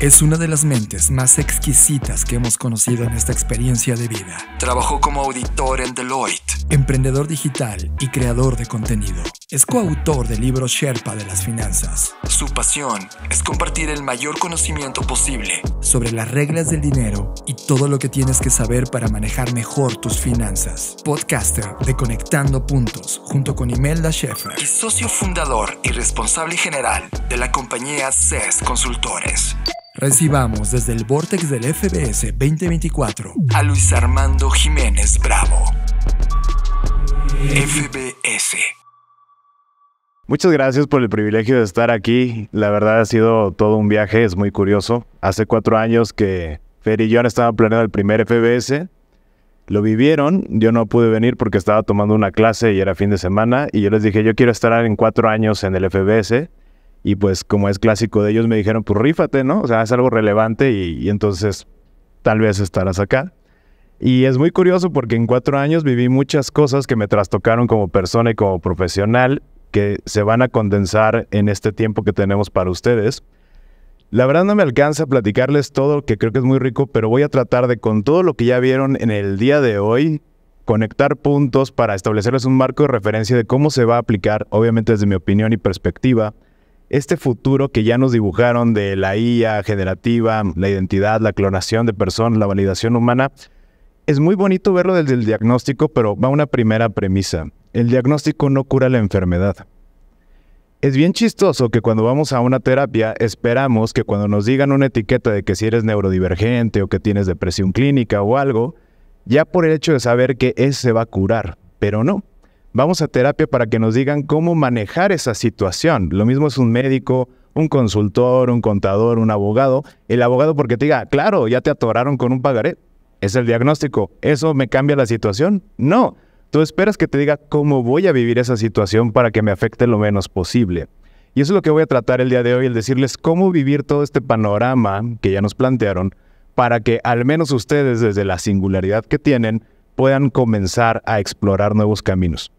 Es una de las mentes más exquisitas que hemos conocido en esta experiencia de vida. Trabajó como auditor en Deloitte, emprendedor digital y creador de contenido. Es coautor del libro Sherpa de las Finanzas. Su pasión es compartir el mayor conocimiento posible sobre las reglas del dinero y todo lo que tienes que saber para manejar mejor tus finanzas. Podcaster de Conectando Puntos junto con Imelda Schaefer. Y socio fundador y responsable general de la compañía CES Consultores. Recibamos desde el Vortex del FBS 2024 a Luis Armando Jiménez Bravo. FBS. Muchas gracias por el privilegio de estar aquí. La verdad ha sido todo un viaje, es muy curioso. Hace cuatro años que Fer y John estaban planeando el primer FBS. Lo vivieron, yo no pude venir porque estaba tomando una clase y era fin de semana. Y yo les dije, yo quiero estar en cuatro años en el FBS. Y pues como es clásico de ellos, me dijeron, pues rífate, ¿no? O sea, es algo relevante y, y entonces tal vez estarás acá. Y es muy curioso porque en cuatro años viví muchas cosas que me trastocaron como persona y como profesional que se van a condensar en este tiempo que tenemos para ustedes. La verdad no me alcanza a platicarles todo, que creo que es muy rico, pero voy a tratar de con todo lo que ya vieron en el día de hoy, conectar puntos para establecerles un marco de referencia de cómo se va a aplicar, obviamente desde mi opinión y perspectiva, este futuro que ya nos dibujaron de la IA generativa, la identidad, la clonación de personas, la validación humana. Es muy bonito verlo desde el diagnóstico, pero va una primera premisa el diagnóstico no cura la enfermedad. Es bien chistoso que cuando vamos a una terapia esperamos que cuando nos digan una etiqueta de que si eres neurodivergente o que tienes depresión clínica o algo, ya por el hecho de saber que ese se va a curar, pero no. Vamos a terapia para que nos digan cómo manejar esa situación. Lo mismo es un médico, un consultor, un contador, un abogado. El abogado porque te diga, claro, ya te atoraron con un pagaré. Es el diagnóstico. ¿Eso me cambia la situación? No. Tú esperas que te diga cómo voy a vivir esa situación para que me afecte lo menos posible. Y eso es lo que voy a tratar el día de hoy, el decirles cómo vivir todo este panorama que ya nos plantearon para que al menos ustedes desde la singularidad que tienen puedan comenzar a explorar nuevos caminos.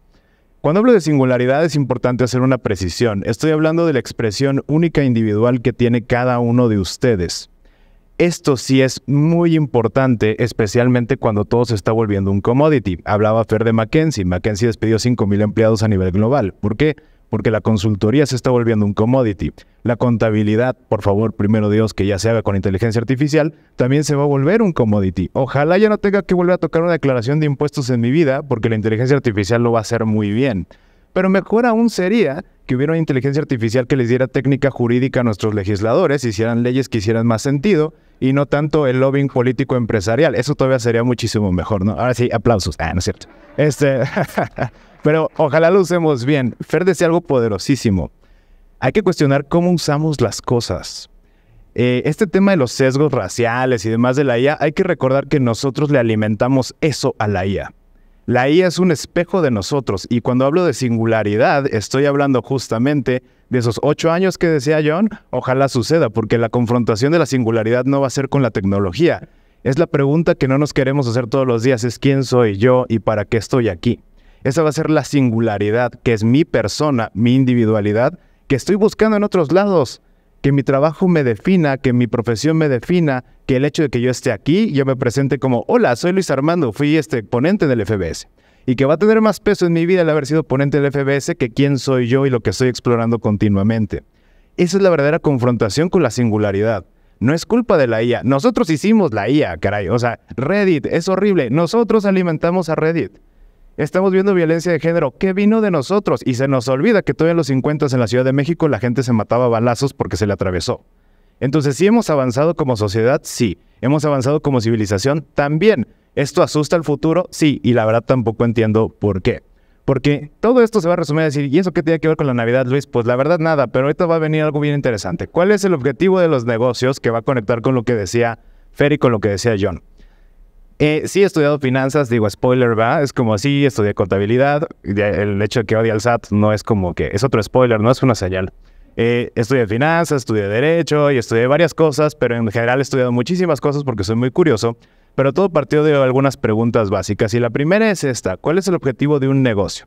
Cuando hablo de singularidad es importante hacer una precisión. Estoy hablando de la expresión única individual que tiene cada uno de ustedes. Esto sí es muy importante, especialmente cuando todo se está volviendo un commodity. Hablaba Fer de McKenzie. McKenzie despidió 5.000 empleados a nivel global. ¿Por qué? Porque la consultoría se está volviendo un commodity. La contabilidad, por favor, primero Dios, que ya se haga con inteligencia artificial, también se va a volver un commodity. Ojalá ya no tenga que volver a tocar una declaración de impuestos en mi vida, porque la inteligencia artificial lo va a hacer muy bien. Pero mejor aún sería que hubiera una inteligencia artificial que les diera técnica jurídica a nuestros legisladores, hicieran leyes que hicieran más sentido, y no tanto el lobbying político empresarial. Eso todavía sería muchísimo mejor, ¿no? Ahora sí, aplausos. Ah, no es cierto. Este, pero ojalá lo usemos bien. Fer decía algo poderosísimo. Hay que cuestionar cómo usamos las cosas. Eh, este tema de los sesgos raciales y demás de la IA, hay que recordar que nosotros le alimentamos eso a la IA. La IA es un espejo de nosotros y cuando hablo de singularidad estoy hablando justamente de esos ocho años que decía John, ojalá suceda, porque la confrontación de la singularidad no va a ser con la tecnología. Es la pregunta que no nos queremos hacer todos los días, es quién soy yo y para qué estoy aquí. Esa va a ser la singularidad, que es mi persona, mi individualidad, que estoy buscando en otros lados. Que mi trabajo me defina, que mi profesión me defina, que el hecho de que yo esté aquí, yo me presente como, hola, soy Luis Armando, fui este ponente del FBS y que va a tener más peso en mi vida el haber sido ponente del FBS que quién soy yo y lo que estoy explorando continuamente. Esa es la verdadera confrontación con la singularidad. No es culpa de la IA. Nosotros hicimos la IA, caray. O sea, Reddit es horrible. Nosotros alimentamos a Reddit. Estamos viendo violencia de género que vino de nosotros y se nos olvida que todavía en los 50 en la Ciudad de México la gente se mataba a balazos porque se le atravesó. Entonces, si hemos avanzado como sociedad, sí. Hemos avanzado como civilización también. ¿Esto asusta el futuro? Sí, y la verdad tampoco entiendo por qué. Porque todo esto se va a resumir a decir, ¿y eso qué tiene que ver con la Navidad, Luis? Pues la verdad nada, pero ahorita va a venir algo bien interesante. ¿Cuál es el objetivo de los negocios que va a conectar con lo que decía Fer y con lo que decía John? Eh, sí he estudiado finanzas, digo, spoiler, va, es como así, estudié contabilidad, el hecho de que odie al SAT no es como que, es otro spoiler, no es una señal. Eh, estudié finanzas, estudié derecho y estudié varias cosas, pero en general he estudiado muchísimas cosas porque soy muy curioso pero todo partió de algunas preguntas básicas y la primera es esta, ¿cuál es el objetivo de un negocio?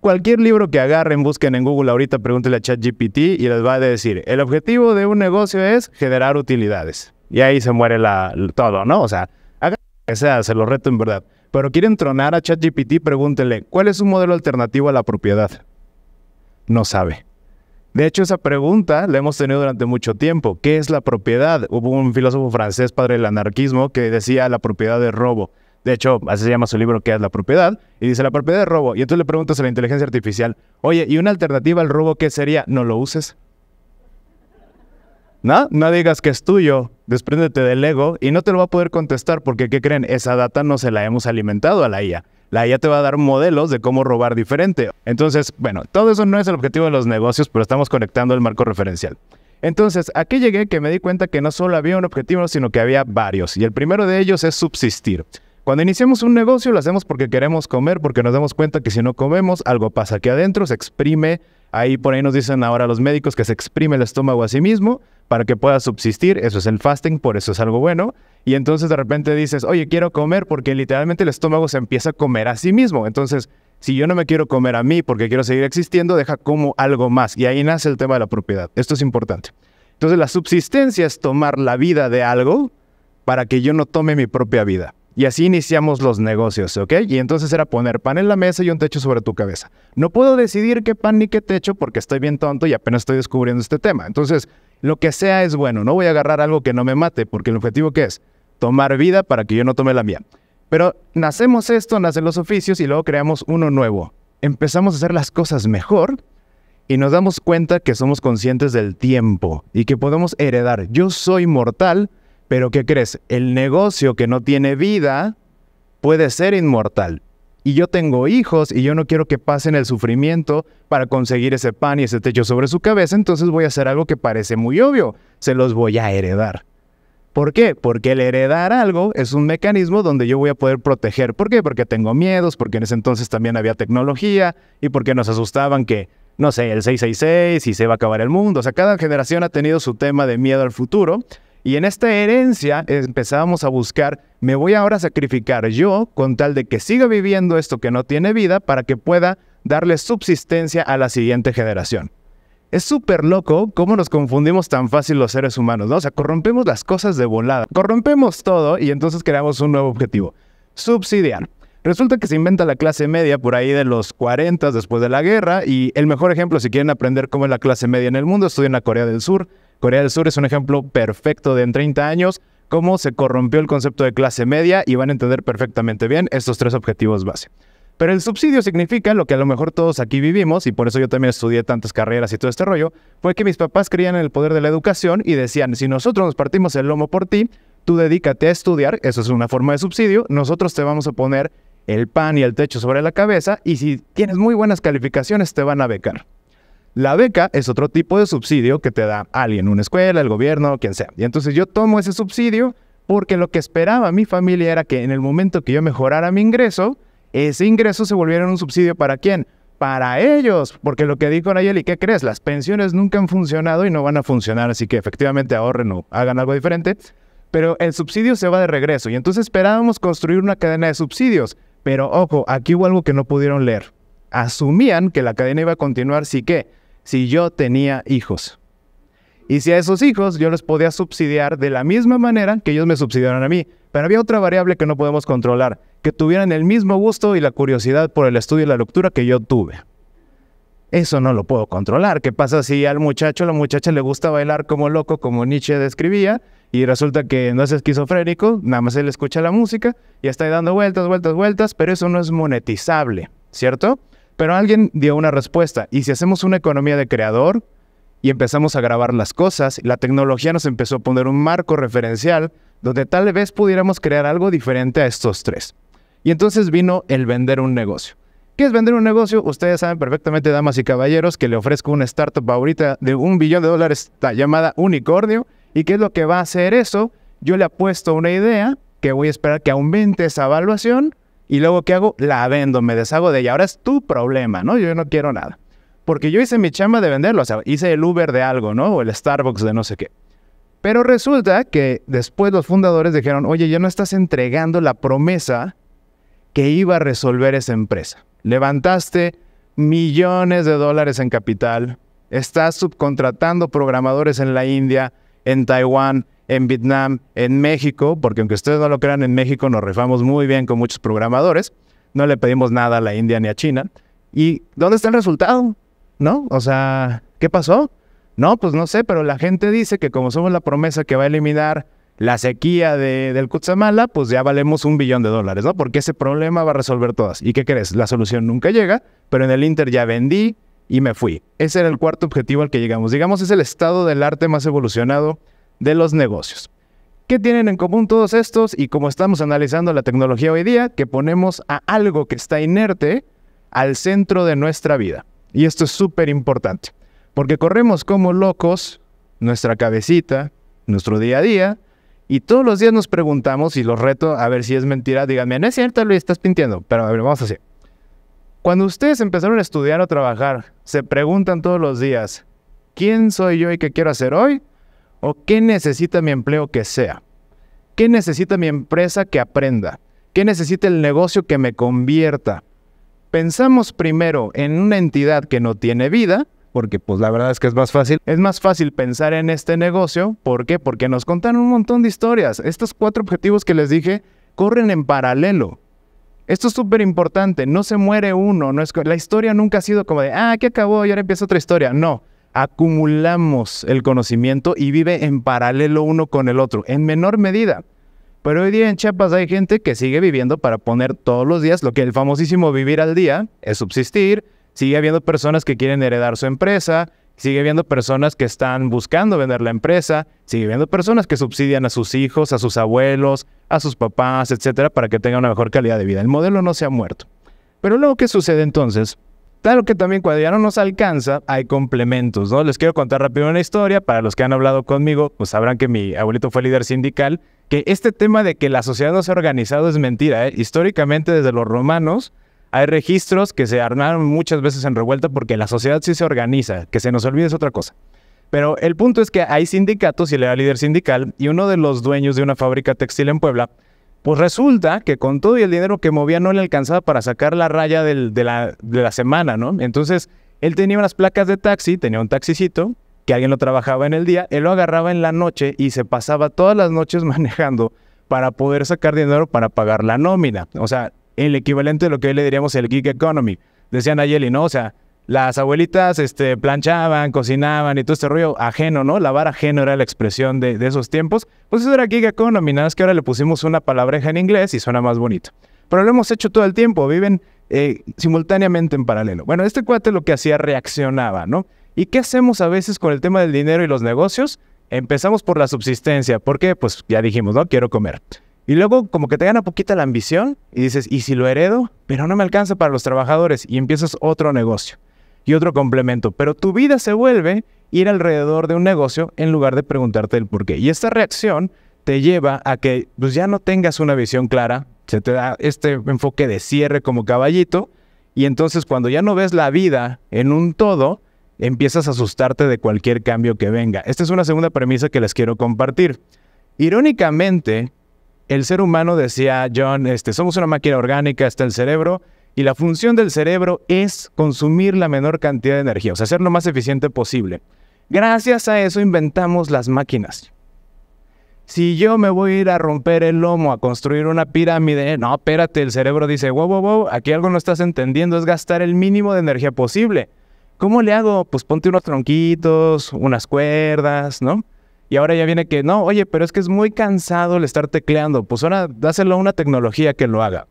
Cualquier libro que agarren, busquen en Google ahorita, pregúntenle a ChatGPT y les va a decir, el objetivo de un negocio es generar utilidades. Y ahí se muere la, todo, ¿no? O sea, hagan que sea, se lo reto en verdad. Pero quieren tronar a ChatGPT, pregúntenle, ¿cuál es un modelo alternativo a la propiedad? No sabe. De hecho, esa pregunta la hemos tenido durante mucho tiempo. ¿Qué es la propiedad? Hubo un filósofo francés, padre del anarquismo, que decía la propiedad de robo. De hecho, así se llama su libro, ¿Qué es la propiedad? Y dice, la propiedad es robo. Y entonces le preguntas a la inteligencia artificial, oye, ¿y una alternativa al robo qué sería? No lo uses. ¿No? No digas que es tuyo, despréndete del ego y no te lo va a poder contestar porque, ¿qué creen? Esa data no se la hemos alimentado a la IA la IA te va a dar modelos de cómo robar diferente. Entonces, bueno, todo eso no es el objetivo de los negocios, pero estamos conectando el marco referencial. Entonces, aquí llegué que me di cuenta que no solo había un objetivo, sino que había varios, y el primero de ellos es subsistir. Cuando iniciamos un negocio lo hacemos porque queremos comer, porque nos damos cuenta que si no comemos algo pasa aquí adentro, se exprime Ahí por ahí nos dicen ahora los médicos que se exprime el estómago a sí mismo para que pueda subsistir, eso es el fasting, por eso es algo bueno. Y entonces de repente dices, oye, quiero comer porque literalmente el estómago se empieza a comer a sí mismo. Entonces, si yo no me quiero comer a mí porque quiero seguir existiendo, deja como algo más. Y ahí nace el tema de la propiedad. Esto es importante. Entonces, la subsistencia es tomar la vida de algo para que yo no tome mi propia vida. Y así iniciamos los negocios, ¿ok? Y entonces era poner pan en la mesa y un techo sobre tu cabeza. No puedo decidir qué pan ni qué techo porque estoy bien tonto y apenas estoy descubriendo este tema. Entonces, lo que sea es bueno, no voy a agarrar algo que no me mate porque el objetivo que es tomar vida para que yo no tome la mía. Pero nacemos esto, nacen los oficios y luego creamos uno nuevo. Empezamos a hacer las cosas mejor y nos damos cuenta que somos conscientes del tiempo y que podemos heredar. Yo soy mortal, pero ¿qué crees? El negocio que no tiene vida puede ser inmortal. Y yo tengo hijos y yo no quiero que pasen el sufrimiento para conseguir ese pan y ese techo sobre su cabeza, entonces voy a hacer algo que parece muy obvio, se los voy a heredar. ¿Por qué? Porque el heredar algo es un mecanismo donde yo voy a poder proteger. ¿Por qué? Porque tengo miedos, porque en ese entonces también había tecnología y porque nos asustaban que, no sé, el 666 y se va a acabar el mundo. O sea, cada generación ha tenido su tema de miedo al futuro y en esta herencia empezábamos a buscar, me voy ahora a sacrificar yo con tal de que siga viviendo esto que no tiene vida para que pueda darle subsistencia a la siguiente generación. Es súper loco cómo nos confundimos tan fácil los seres humanos, ¿no? O sea, corrompemos las cosas de volada, corrompemos todo y entonces creamos un nuevo objetivo, subsidiar. Resulta que se inventa la clase media por ahí de los 40 después de la guerra y el mejor ejemplo si quieren aprender cómo es la clase media en el mundo, estudien la Corea del Sur, Corea del Sur es un ejemplo perfecto de en 30 años cómo se corrompió el concepto de clase media y van a entender perfectamente bien estos tres objetivos base. Pero el subsidio significa lo que a lo mejor todos aquí vivimos, y por eso yo también estudié tantas carreras y todo este rollo, fue que mis papás creían en el poder de la educación y decían, si nosotros nos partimos el lomo por ti, tú dedícate a estudiar, eso es una forma de subsidio, nosotros te vamos a poner el pan y el techo sobre la cabeza, y si tienes muy buenas calificaciones te van a becar. La beca es otro tipo de subsidio que te da alguien, una escuela, el gobierno, quien sea. Y entonces yo tomo ese subsidio porque lo que esperaba mi familia era que en el momento que yo mejorara mi ingreso, ese ingreso se volviera un subsidio para quién? Para ellos, porque lo que dijo Nayeli, ¿qué crees? Las pensiones nunca han funcionado y no van a funcionar, así que efectivamente ahorren o hagan algo diferente, pero el subsidio se va de regreso y entonces esperábamos construir una cadena de subsidios, pero ojo, aquí hubo algo que no pudieron leer. Asumían que la cadena iba a continuar, sí que si yo tenía hijos. Y si a esos hijos yo los podía subsidiar de la misma manera que ellos me subsidiaron a mí. Pero había otra variable que no podemos controlar, que tuvieran el mismo gusto y la curiosidad por el estudio y la lectura que yo tuve. Eso no lo puedo controlar. ¿Qué pasa si al muchacho o la muchacha le gusta bailar como loco, como Nietzsche describía, y resulta que no es esquizofrénico, nada más él escucha la música y está ahí dando vueltas, vueltas, vueltas, pero eso no es monetizable, ¿cierto? Pero alguien dio una respuesta, y si hacemos una economía de creador y empezamos a grabar las cosas, la tecnología nos empezó a poner un marco referencial donde tal vez pudiéramos crear algo diferente a estos tres. Y entonces vino el vender un negocio. ¿Qué es vender un negocio? Ustedes saben perfectamente, damas y caballeros, que le ofrezco una startup ahorita de un billón de dólares llamada Unicornio. ¿Y qué es lo que va a hacer eso? Yo le apuesto una idea que voy a esperar que aumente esa evaluación y luego, ¿qué hago? La vendo, me deshago de ella. Ahora es tu problema, ¿no? Yo no quiero nada. Porque yo hice mi chamba de venderlo, o sea, hice el Uber de algo, ¿no? O el Starbucks de no sé qué. Pero resulta que después los fundadores dijeron, oye, ya no estás entregando la promesa que iba a resolver esa empresa. Levantaste millones de dólares en capital, estás subcontratando programadores en la India, en Taiwán, en Vietnam, en México, porque aunque ustedes no lo crean, en México nos rifamos muy bien con muchos programadores, no le pedimos nada a la India ni a China. ¿Y dónde está el resultado? ¿No? O sea, ¿qué pasó? No, pues no sé, pero la gente dice que como somos la promesa que va a eliminar la sequía del Kutzamala, pues ya valemos un billón de dólares, ¿no? Porque ese problema va a resolver todas. ¿Y qué crees? La solución nunca llega, pero en el Inter ya vendí y me fui. Ese era el cuarto objetivo al que llegamos. Digamos, es el estado del arte más evolucionado de los negocios. ¿Qué tienen en común todos estos? Y como estamos analizando la tecnología hoy día, que ponemos a algo que está inerte al centro de nuestra vida. Y esto es súper importante, porque corremos como locos nuestra cabecita, nuestro día a día, y todos los días nos preguntamos, y los reto a ver si es mentira, díganme, no es cierto, Luis, estás pintiendo pero a ver, vamos así. Cuando ustedes empezaron a estudiar o trabajar, se preguntan todos los días, ¿quién soy yo y qué quiero hacer hoy? ¿O qué necesita mi empleo que sea? ¿Qué necesita mi empresa que aprenda? ¿Qué necesita el negocio que me convierta? Pensamos primero en una entidad que no tiene vida, porque pues la verdad es que es más fácil. Es más fácil pensar en este negocio, ¿por qué? Porque nos contaron un montón de historias. Estos cuatro objetivos que les dije corren en paralelo. Esto es súper importante, no se muere uno, es, la historia nunca ha sido como de, ah, que acabó y ahora empieza otra historia. No, acumulamos el conocimiento y vive en paralelo uno con el otro, en menor medida. Pero hoy día en Chiapas hay gente que sigue viviendo para poner todos los días lo que el famosísimo vivir al día es subsistir, sigue habiendo personas que quieren heredar su empresa, sigue habiendo personas que están buscando vender la empresa, sigue habiendo personas que subsidian a sus hijos, a sus abuelos, a sus papás, etcétera, para que tengan una mejor calidad de vida. El modelo no se ha muerto. Pero luego, ¿qué sucede entonces? Claro que también cuando ya no nos alcanza, hay complementos, ¿no? Les quiero contar rápido una historia. Para los que han hablado conmigo, pues sabrán que mi abuelito fue líder sindical. Que este tema de que la sociedad no se ha organizado es mentira. ¿eh? Históricamente, desde los romanos, hay registros que se armaron muchas veces en revuelta porque la sociedad sí se organiza. Que se nos olvide es otra cosa. Pero el punto es que hay sindicatos y le da líder sindical. Y uno de los dueños de una fábrica textil en Puebla pues resulta que con todo y el dinero que movía no le alcanzaba para sacar la raya de, la, semana, ¿no? Entonces, él tenía unas placas de taxi, tenía un taxicito, que alguien lo trabajaba en el día, él lo agarraba en la noche y se pasaba todas las noches manejando para poder sacar dinero para pagar la nómina. O sea, el equivalente de lo que hoy le diríamos el gig economy. decía Nayeli, ¿no? O sea, las abuelitas este, planchaban, cocinaban y todo este rollo ajeno, ¿no? Lavar ajeno era la expresión de, esos tiempos. Pues eso era gig economy, nada más que ahora le pusimos una palabreja en inglés y suena más bonito. Pero lo hemos hecho todo el tiempo, viven eh, simultáneamente en paralelo. Bueno, este cuate lo que hacía reaccionaba, ¿no? ¿Y qué hacemos a veces con el tema del dinero y los negocios? Empezamos por la subsistencia, porque pues ya dijimos, ¿no? Quiero comer. Y luego como que te gana poquita la ambición y dices, ¿y si lo heredo? Pero no me alcanza para los trabajadores y empiezas otro negocio y otro complemento, pero tu vida se vuelve ir alrededor de un negocio en lugar de preguntarte el por qué. Y esta reacción te lleva a que pues, ya no tengas una visión clara, se te da este enfoque de cierre como caballito, y entonces cuando ya no ves la vida en un todo, empiezas a asustarte de cualquier cambio que venga. Esta es una segunda premisa que les quiero compartir. Irónicamente, el ser humano, decía John, este, somos una máquina orgánica, está el cerebro, y la función del cerebro es consumir la menor cantidad de energía, o sea, ser lo más eficiente posible. Gracias a eso inventamos las máquinas. Si yo me voy a ir a romper el lomo a construir una pirámide, no, espérate, el cerebro dice, wow, wow, wow, aquí algo no estás entendiendo, es gastar el mínimo de energía posible. ¿Cómo le hago? Pues ponte unos tronquitos, unas cuerdas, ¿no? Y ahora ya viene que, no, oye, pero es que es muy cansado el estar tecleando, pues ahora dáselo a una tecnología que lo haga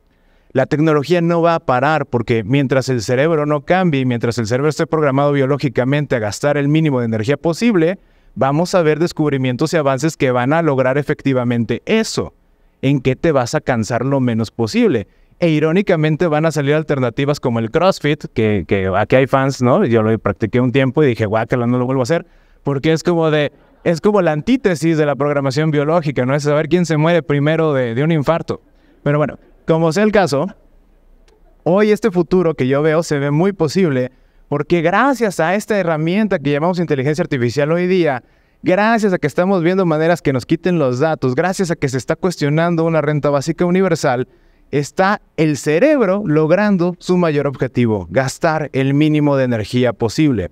la tecnología no va a parar porque mientras el cerebro no cambie, mientras el cerebro esté programado biológicamente a gastar el mínimo de energía posible, vamos a ver descubrimientos y avances que van a lograr efectivamente eso, en que te vas a cansar lo menos posible. E irónicamente van a salir alternativas como el CrossFit, que, aquí hay fans, ¿no? Yo lo practiqué un tiempo y dije, guácala, no lo vuelvo a hacer, porque es como de, es como la antítesis de la programación biológica, ¿no? Es saber quién se muere primero de, de un infarto. Pero bueno, como sea el caso, hoy este futuro que yo veo se ve muy posible porque gracias a esta herramienta que llamamos inteligencia artificial hoy día, gracias a que estamos viendo maneras que nos quiten los datos, gracias a que se está cuestionando una renta básica universal, está el cerebro logrando su mayor objetivo, gastar el mínimo de energía posible.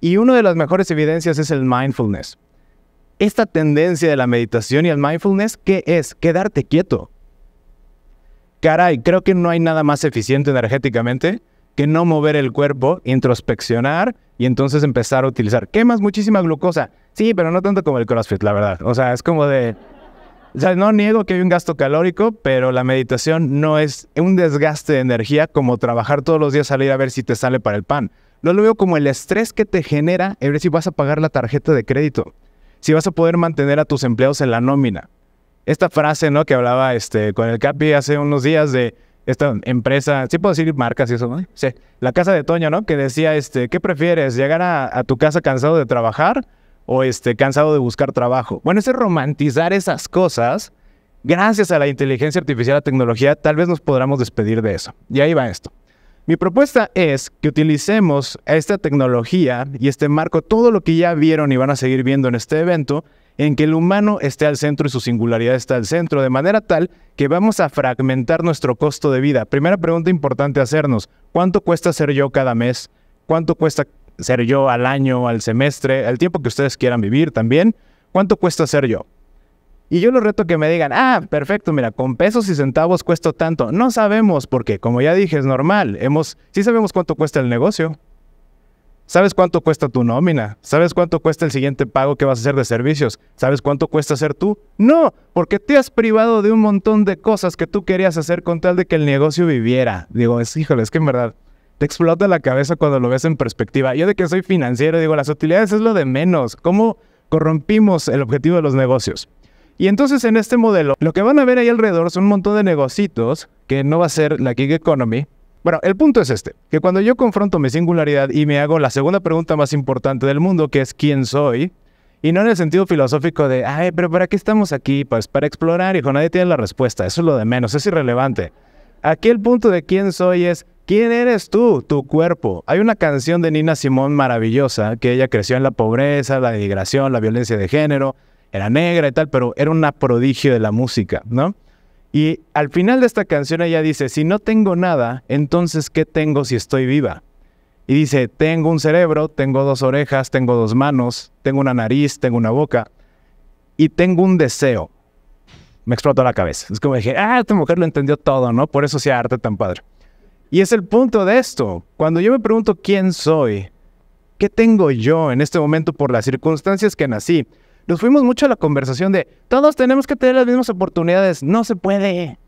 Y una de las mejores evidencias es el mindfulness. Esta tendencia de la meditación y el mindfulness, ¿qué es? Quedarte quieto caray, creo que no hay nada más eficiente energéticamente que no mover el cuerpo, introspeccionar y entonces empezar a utilizar. Quemas muchísima glucosa. Sí, pero no tanto como el CrossFit, la verdad. O sea, es como de... O sea, no niego que hay un gasto calórico, pero la meditación no es un desgaste de energía como trabajar todos los días, salir a ver si te sale para el pan. No lo veo como el estrés que te genera a ver si vas a pagar la tarjeta de crédito, si vas a poder mantener a tus empleados en la nómina, esta frase, ¿no? Que hablaba este, con el Capi hace unos días de esta empresa, sí puedo decir marcas y eso, ¿no? Sí, la casa de Toño, ¿no? Que decía, este, ¿qué prefieres? ¿Llegar a, tu casa cansado de trabajar o este, cansado de buscar trabajo? Bueno, ese romantizar esas cosas, gracias a la inteligencia artificial, la tecnología, tal vez nos podamos despedir de eso. Y ahí va esto. Mi propuesta es que utilicemos esta tecnología y este marco, todo lo que ya vieron y van a seguir viendo en este evento, en que el humano esté al centro y su singularidad está al centro, de manera tal que vamos a fragmentar nuestro costo de vida. Primera pregunta importante hacernos, ¿cuánto cuesta ser yo cada mes? ¿Cuánto cuesta ser yo al año, al semestre, al tiempo que ustedes quieran vivir también? ¿Cuánto cuesta ser yo? Y yo lo reto que me digan, ah, perfecto, mira, con pesos y centavos cuesta tanto. No sabemos porque, como ya dije, es normal. Hemos, sí sabemos cuánto cuesta el negocio, ¿Sabes cuánto cuesta tu nómina? ¿Sabes cuánto cuesta el siguiente pago que vas a hacer de servicios? ¿Sabes cuánto cuesta ser tú? No, porque te has privado de un montón de cosas que tú querías hacer con tal de que el negocio viviera. Digo, es, híjole, es que en verdad te explota la cabeza cuando lo ves en perspectiva. Yo de que soy financiero digo, las utilidades es lo de menos. ¿Cómo corrompimos el objetivo de los negocios? Y entonces en este modelo, lo que van a ver ahí alrededor son un montón de negocitos, que no va a ser la gig economy, bueno, el punto es este, que cuando yo confronto mi singularidad y me hago la segunda pregunta más importante del mundo, que es quién soy, y no en el sentido filosófico de, ay, pero ¿para qué estamos aquí? Pues para explorar, hijo, nadie tiene la respuesta, eso es lo de menos, es irrelevante. Aquí el punto de quién soy es, ¿quién eres tú, tu cuerpo? Hay una canción de Nina Simón maravillosa, que ella creció en la pobreza, la denigración, la violencia de género, era negra y tal, pero era una prodigio de la música, ¿no? Y al final de esta canción ella dice, si no tengo nada, entonces ¿qué tengo si estoy viva? Y dice, tengo un cerebro, tengo dos orejas, tengo dos manos, tengo una nariz, tengo una boca y tengo un deseo. Me explotó la cabeza. Es como dije, ah, esta mujer lo entendió todo, ¿no? Por eso sea arte tan padre. Y es el punto de esto. Cuando yo me pregunto quién soy, qué tengo yo en este momento por las circunstancias que nací, nos fuimos mucho a la conversación de todos tenemos que tener las mismas oportunidades. No se puede.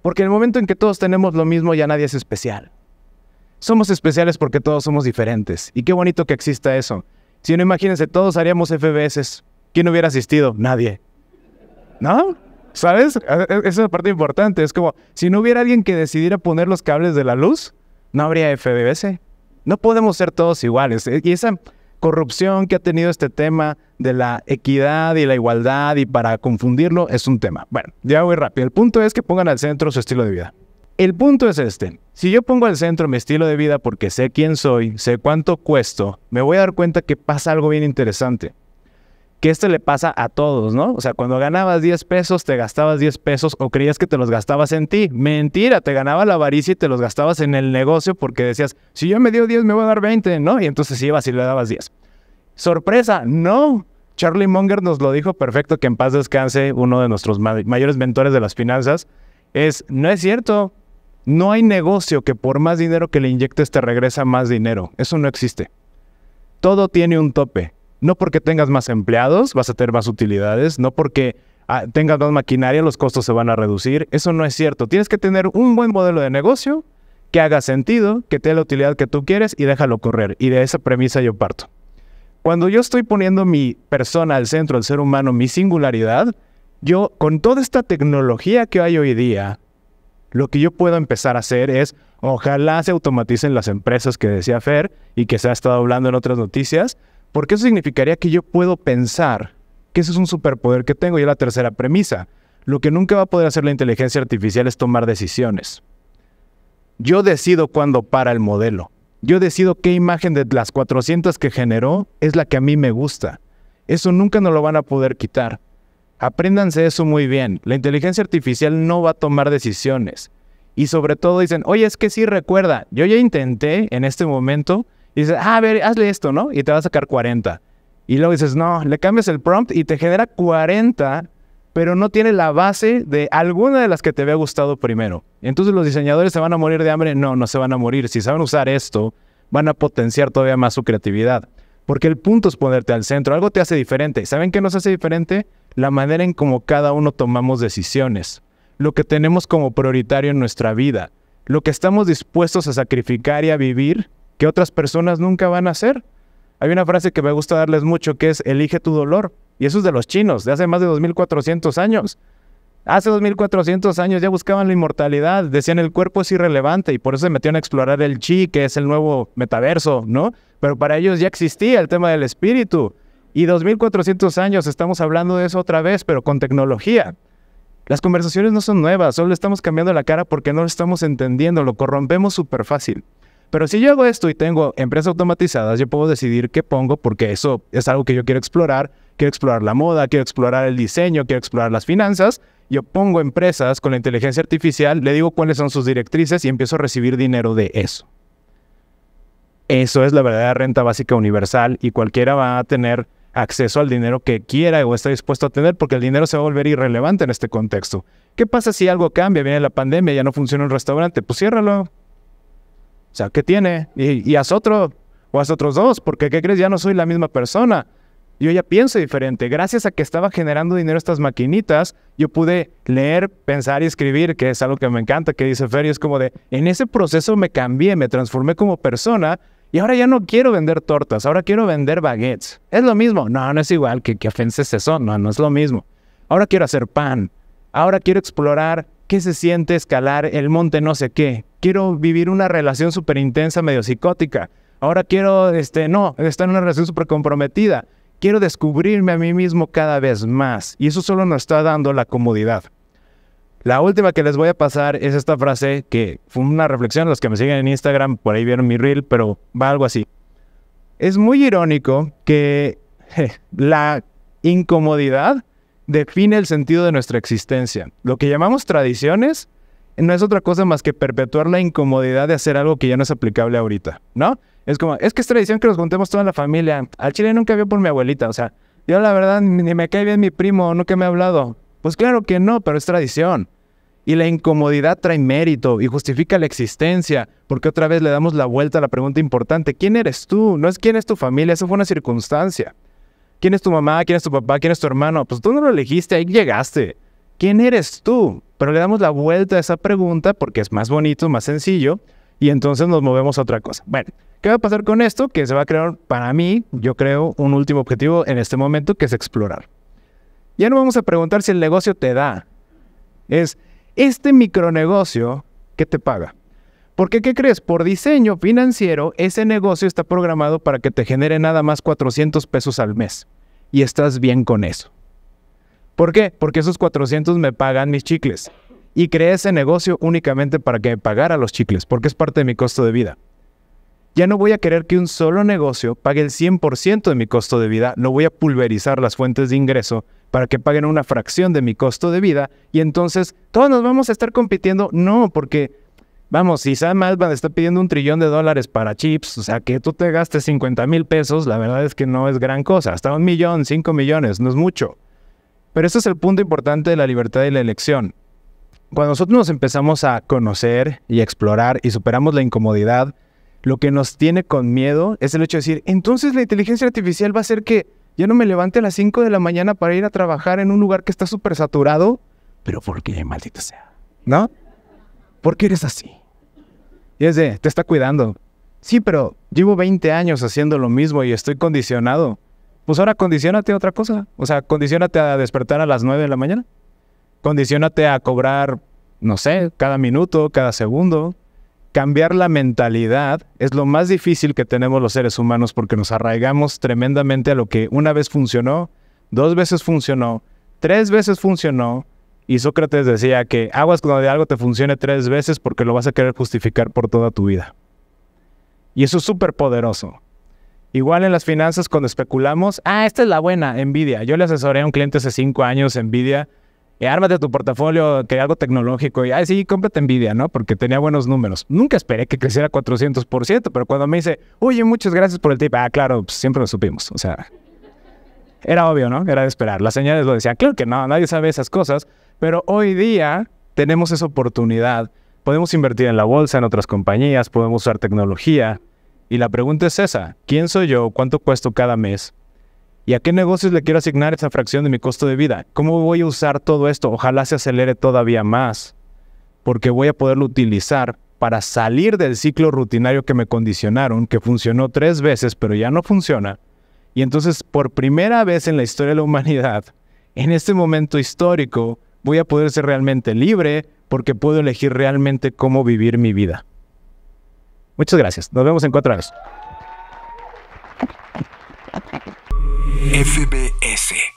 Porque en el momento en que todos tenemos lo mismo, ya nadie es especial. Somos especiales porque todos somos diferentes. Y qué bonito que exista eso. Si no, imagínense, todos haríamos FBS. ¿Quién hubiera asistido? Nadie. ¿No? ¿Sabes? Esa es la parte importante. Es como, si no hubiera alguien que decidiera poner los cables de la luz, no habría FBS. No podemos ser todos iguales. Eh, y esa, corrupción que ha tenido este tema de la equidad y la igualdad y para confundirlo es un tema. Bueno, ya voy rápido. El punto es que pongan al centro su estilo de vida. El punto es este. Si yo pongo al centro mi estilo de vida porque sé quién soy, sé cuánto cuesto, me voy a dar cuenta que pasa algo bien interesante que esto le pasa a todos, ¿no? O sea, cuando ganabas 10 pesos, te gastabas 10 pesos o creías que te los gastabas en ti. Mentira, te ganaba la avaricia y te los gastabas en el negocio porque decías, si yo me dio 10, me voy a dar 20, ¿no? Y entonces ibas y le dabas 10. Sorpresa, no. Charlie Munger nos lo dijo perfecto, que en paz descanse, uno de nuestros mayores mentores de las finanzas, es, no es cierto, no hay negocio que por más dinero que le inyectes te regresa más dinero. Eso no existe. Todo tiene un tope. No porque tengas más empleados vas a tener más utilidades, no porque ah, tengas más maquinaria los costos se van a reducir. Eso no es cierto. Tienes que tener un buen modelo de negocio que haga sentido, que te dé la utilidad que tú quieres y déjalo correr. Y de esa premisa yo parto. Cuando yo estoy poniendo mi persona al centro, al ser humano, mi singularidad, yo con toda esta tecnología que hay hoy día, lo que yo puedo empezar a hacer es, ojalá se automaticen las empresas que decía Fer y que se ha estado hablando en otras noticias, porque eso significaría que yo puedo pensar que eso es un superpoder que tengo. Y la tercera premisa. Lo que nunca va a poder hacer la inteligencia artificial es tomar decisiones. Yo decido cuándo para el modelo. Yo decido qué imagen de las 400 que generó es la que a mí me gusta. Eso nunca nos lo van a poder quitar. Apréndanse eso muy bien. La inteligencia artificial no va a tomar decisiones. Y sobre todo dicen, oye, es que sí recuerda, yo ya intenté en este momento y dices, ah, a ver, hazle esto, ¿no? Y te va a sacar 40. Y luego dices, no, le cambias el prompt y te genera 40, pero no tiene la base de alguna de las que te había gustado primero. Entonces los diseñadores se van a morir de hambre. No, no se van a morir. Si saben usar esto, van a potenciar todavía más su creatividad. Porque el punto es ponerte al centro. Algo te hace diferente. ¿Saben qué nos hace diferente? La manera en cómo cada uno tomamos decisiones. Lo que tenemos como prioritario en nuestra vida. Lo que estamos dispuestos a sacrificar y a vivir que otras personas nunca van a hacer. Hay una frase que me gusta darles mucho que es elige tu dolor. Y eso es de los chinos, de hace más de 2400 años. Hace 2400 años ya buscaban la inmortalidad, decían el cuerpo es irrelevante y por eso se metieron a explorar el chi, que es el nuevo metaverso, ¿no? Pero para ellos ya existía el tema del espíritu. Y 2400 años estamos hablando de eso otra vez, pero con tecnología. Las conversaciones no son nuevas, solo estamos cambiando la cara porque no lo estamos entendiendo, lo corrompemos súper fácil. Pero si yo hago esto y tengo empresas automatizadas, yo puedo decidir qué pongo porque eso es algo que yo quiero explorar. Quiero explorar la moda, quiero explorar el diseño, quiero explorar las finanzas. Yo pongo empresas con la inteligencia artificial, le digo cuáles son sus directrices y empiezo a recibir dinero de eso. Eso es la verdadera renta básica universal y cualquiera va a tener acceso al dinero que quiera o está dispuesto a tener porque el dinero se va a volver irrelevante en este contexto. ¿Qué pasa si algo cambia, viene la pandemia, ya no funciona un restaurante? Pues ciérralo, o sea, ¿qué tiene? Y, haz otro, o haz otros dos, porque ¿qué crees? Ya no soy la misma persona. Yo ya pienso diferente. Gracias a que estaba generando dinero estas maquinitas, yo pude leer, pensar y escribir, que es algo que me encanta, que dice Fer, es como de, en ese proceso me cambié, me transformé como persona y ahora ya no quiero vender tortas, ahora quiero vender baguettes. Es lo mismo. No, no es igual que, que ofenses eso? No, no es lo mismo. Ahora quiero hacer pan. Ahora quiero explorar qué se siente escalar el monte no sé qué quiero vivir una relación súper intensa, medio psicótica. Ahora quiero, este, no, estar en una relación súper comprometida. Quiero descubrirme a mí mismo cada vez más. Y eso solo nos está dando la comodidad. La última que les voy a pasar es esta frase que fue una reflexión. Los que me siguen en Instagram por ahí vieron mi reel, pero va algo así. Es muy irónico que la incomodidad define el sentido de nuestra existencia. Lo que llamamos tradiciones no es otra cosa más que perpetuar la incomodidad de hacer algo que ya no es aplicable ahorita, ¿no? Es como, es que es tradición que nos juntemos toda la familia. Al chile nunca vio por mi abuelita, o sea, yo la verdad ni me cae bien mi primo, nunca me ha hablado. Pues claro que no, pero es tradición. Y la incomodidad trae mérito y justifica la existencia, porque otra vez le damos la vuelta a la pregunta importante, ¿quién eres tú? No es quién es tu familia, eso fue una circunstancia. ¿Quién es tu mamá? ¿Quién es tu papá? ¿Quién es tu hermano? Pues tú no lo elegiste, ahí llegaste. ¿quién eres tú? Pero le damos la vuelta a esa pregunta porque es más bonito, más sencillo, y entonces nos movemos a otra cosa. Bueno, ¿qué va a pasar con esto? Que se va a crear, para mí, yo creo, un último objetivo en este momento, que es explorar. Ya no vamos a preguntar si el negocio te da. Es este micronegocio que te paga. Porque, ¿qué crees? Por diseño financiero, ese negocio está programado para que te genere nada más 400 pesos al mes. Y estás bien con eso. ¿Por qué? Porque esos 400 me pagan mis chicles. Y creé ese negocio únicamente para que me pagara los chicles, porque es parte de mi costo de vida. Ya no voy a querer que un solo negocio pague el 100% de mi costo de vida, no voy a pulverizar las fuentes de ingreso para que paguen una fracción de mi costo de vida y entonces todos nos vamos a estar compitiendo. No, porque vamos, si Sam Altman está pidiendo un trillón de dólares para chips, o sea, que tú te gastes 50 mil pesos, la verdad es que no es gran cosa, hasta un millón, cinco millones, no es mucho. Pero ese es el punto importante de la libertad y la elección. Cuando nosotros nos empezamos a conocer y explorar y superamos la incomodidad, lo que nos tiene con miedo es el hecho de decir, entonces la inteligencia artificial va a hacer que ya no me levante a las 5 de la mañana para ir a trabajar en un lugar que está súper saturado. Pero ¿por qué, maldito sea? ¿No? ¿Por qué eres así? Y es de, te está cuidando. Sí, pero llevo 20 años haciendo lo mismo y estoy condicionado. Pues ahora condicionate a otra cosa. O sea, condicionate a despertar a las 9 de la mañana. Condicionate a cobrar, no sé, cada minuto, cada segundo. Cambiar la mentalidad es lo más difícil que tenemos los seres humanos porque nos arraigamos tremendamente a lo que una vez funcionó, dos veces funcionó, tres veces funcionó, y Sócrates decía que aguas cuando algo te funcione tres veces porque lo vas a querer justificar por toda tu vida. Y eso es súper poderoso. Igual en las finanzas cuando especulamos, ah, esta es la buena, Nvidia. Yo le asesoré a un cliente hace cinco años, Nvidia, y eh, ármate tu portafolio, que algo tecnológico, y, ah, sí, cómprate Nvidia, ¿no? Porque tenía buenos números. Nunca esperé que creciera 400%, pero cuando me dice, oye, muchas gracias por el tip, ah, claro, pues, siempre lo supimos, o sea, era obvio, ¿no? Era de esperar. Las señales lo decían, claro que no, nadie sabe esas cosas, pero hoy día tenemos esa oportunidad. Podemos invertir en la bolsa, en otras compañías, podemos usar tecnología, y la pregunta es esa, ¿quién soy yo? ¿Cuánto cuesto cada mes? ¿Y a qué negocios le quiero asignar esa fracción de mi costo de vida? ¿Cómo voy a usar todo esto? Ojalá se acelere todavía más, porque voy a poderlo utilizar para salir del ciclo rutinario que me condicionaron, que funcionó tres veces, pero ya no funciona. Y entonces, por primera vez en la historia de la humanidad, en este momento histórico, voy a poder ser realmente libre porque puedo elegir realmente cómo vivir mi vida. Muchas gracias. Nos vemos en cuatro años. FBS